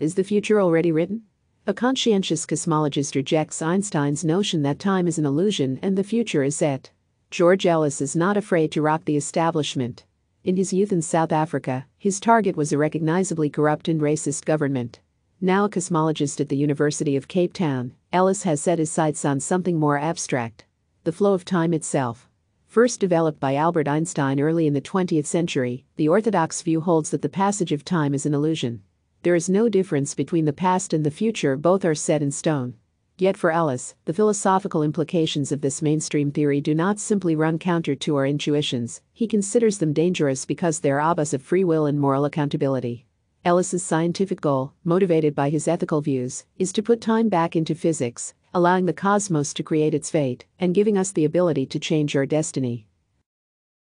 Is the future already written? A conscientious cosmologist rejects Einstein's notion that time is an illusion and the future is set. George Ellis is not afraid to rock the establishment. In his youth in South Africa, his target was a recognizably corrupt and racist government. Now a cosmologist at the University of Cape Town, Ellis has set his sights on something more abstract the flow of time itself. First developed by Albert Einstein early in the 20th century, the orthodox view holds that the passage of time is an illusion. There is no difference between the past and the future, both are set in stone. Yet for Ellis, the philosophical implications of this mainstream theory do not simply run counter to our intuitions, he considers them dangerous because they are abus of free will and moral accountability. Ellis's scientific goal, motivated by his ethical views, is to put time back into physics, allowing the cosmos to create its fate, and giving us the ability to change our destiny.